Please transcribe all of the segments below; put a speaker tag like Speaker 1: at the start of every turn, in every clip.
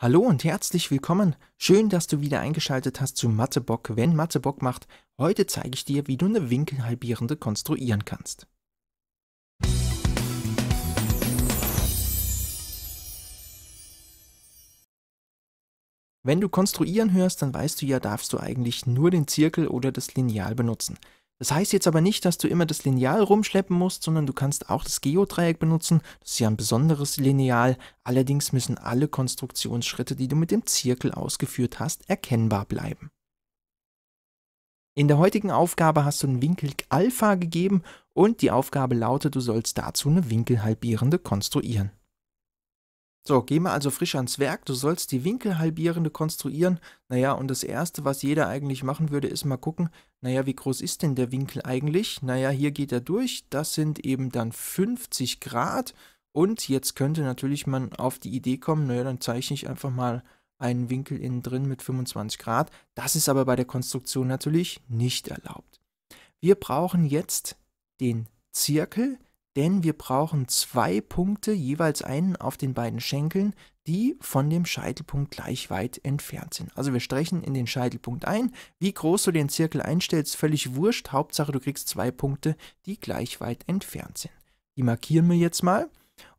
Speaker 1: Hallo und herzlich willkommen. Schön, dass du wieder eingeschaltet hast zu Mathebock, wenn Mathebock macht. Heute zeige ich dir, wie du eine winkelhalbierende konstruieren kannst. Wenn du konstruieren hörst, dann weißt du ja, darfst du eigentlich nur den Zirkel oder das Lineal benutzen. Das heißt jetzt aber nicht, dass du immer das Lineal rumschleppen musst, sondern du kannst auch das Geodreieck benutzen. Das ist ja ein besonderes Lineal. Allerdings müssen alle Konstruktionsschritte, die du mit dem Zirkel ausgeführt hast, erkennbar bleiben. In der heutigen Aufgabe hast du einen Winkel Alpha gegeben und die Aufgabe lautet, du sollst dazu eine winkelhalbierende konstruieren. So, geh mal also frisch ans Werk. Du sollst die Winkelhalbierende konstruieren. Naja, und das Erste, was jeder eigentlich machen würde, ist mal gucken, naja, wie groß ist denn der Winkel eigentlich? Naja, hier geht er durch. Das sind eben dann 50 Grad. Und jetzt könnte natürlich man auf die Idee kommen, naja, dann zeichne ich einfach mal einen Winkel innen drin mit 25 Grad. Das ist aber bei der Konstruktion natürlich nicht erlaubt. Wir brauchen jetzt den Zirkel, denn wir brauchen zwei Punkte, jeweils einen auf den beiden Schenkeln, die von dem Scheitelpunkt gleich weit entfernt sind. Also wir stechen in den Scheitelpunkt ein. Wie groß du den Zirkel einstellst, völlig wurscht. Hauptsache, du kriegst zwei Punkte, die gleich weit entfernt sind. Die markieren wir jetzt mal.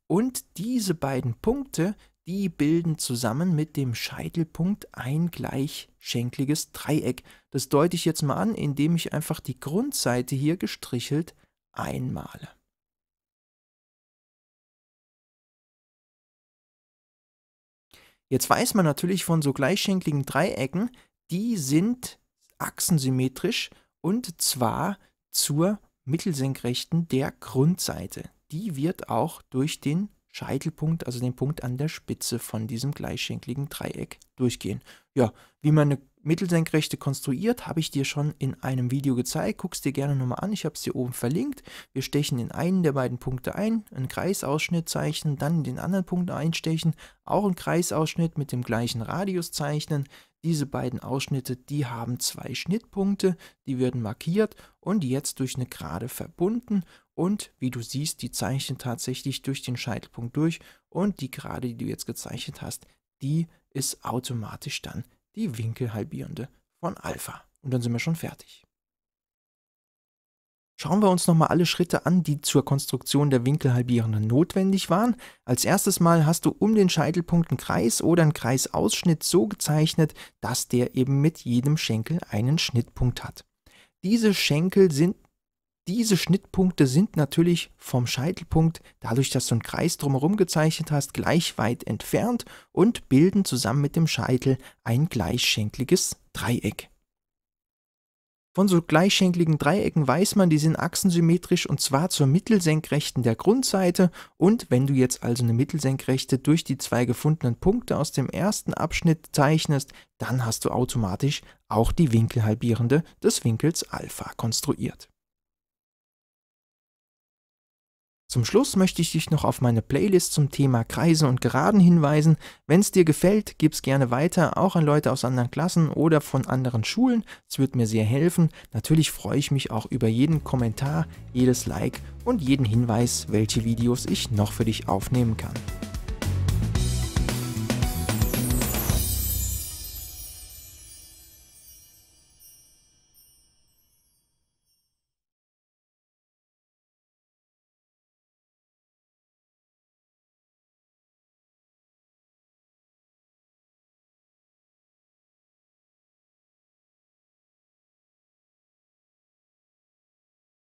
Speaker 1: Und diese beiden Punkte, die bilden zusammen mit dem Scheitelpunkt ein gleichschenkliges Dreieck. Das deute ich jetzt mal an, indem ich einfach die Grundseite hier gestrichelt einmale. Jetzt weiß man natürlich von so gleichschenkligen Dreiecken, die sind achsensymmetrisch und zwar zur Mittelsenkrechten der Grundseite. Die wird auch durch den Scheitelpunkt, also den Punkt an der Spitze von diesem gleichschenkligen Dreieck durchgehen. Ja, wie man eine Mittelsenkrechte konstruiert, habe ich dir schon in einem Video gezeigt. Guck es dir gerne nochmal an. Ich habe es dir oben verlinkt. Wir stechen in einen der beiden Punkte ein, einen Kreisausschnitt zeichnen, dann in den anderen Punkt einstechen, auch einen Kreisausschnitt mit dem gleichen Radius zeichnen. Diese beiden Ausschnitte, die haben zwei Schnittpunkte, die werden markiert und jetzt durch eine Gerade verbunden. Und wie du siehst, die zeichnen tatsächlich durch den Scheitelpunkt durch und die Gerade, die du jetzt gezeichnet hast, die ist automatisch dann die Winkelhalbierende von Alpha. Und dann sind wir schon fertig. Schauen wir uns nochmal alle Schritte an, die zur Konstruktion der Winkelhalbierenden notwendig waren. Als erstes Mal hast du um den Scheitelpunkt einen Kreis oder einen Kreisausschnitt so gezeichnet, dass der eben mit jedem Schenkel einen Schnittpunkt hat. Diese Schenkel sind diese Schnittpunkte sind natürlich vom Scheitelpunkt, dadurch, dass du einen Kreis drumherum gezeichnet hast, gleich weit entfernt und bilden zusammen mit dem Scheitel ein gleichschenkliges Dreieck. Von so gleichschenkligen Dreiecken weiß man, die sind achsensymmetrisch und zwar zur Mittelsenkrechten der Grundseite und wenn du jetzt also eine Mittelsenkrechte durch die zwei gefundenen Punkte aus dem ersten Abschnitt zeichnest, dann hast du automatisch auch die winkelhalbierende des Winkels Alpha konstruiert. Zum Schluss möchte ich dich noch auf meine Playlist zum Thema Kreisen und Geraden hinweisen. Wenn es dir gefällt, gib's gerne weiter, auch an Leute aus anderen Klassen oder von anderen Schulen. Es wird mir sehr helfen. Natürlich freue ich mich auch über jeden Kommentar, jedes Like und jeden Hinweis, welche Videos ich noch für dich aufnehmen kann.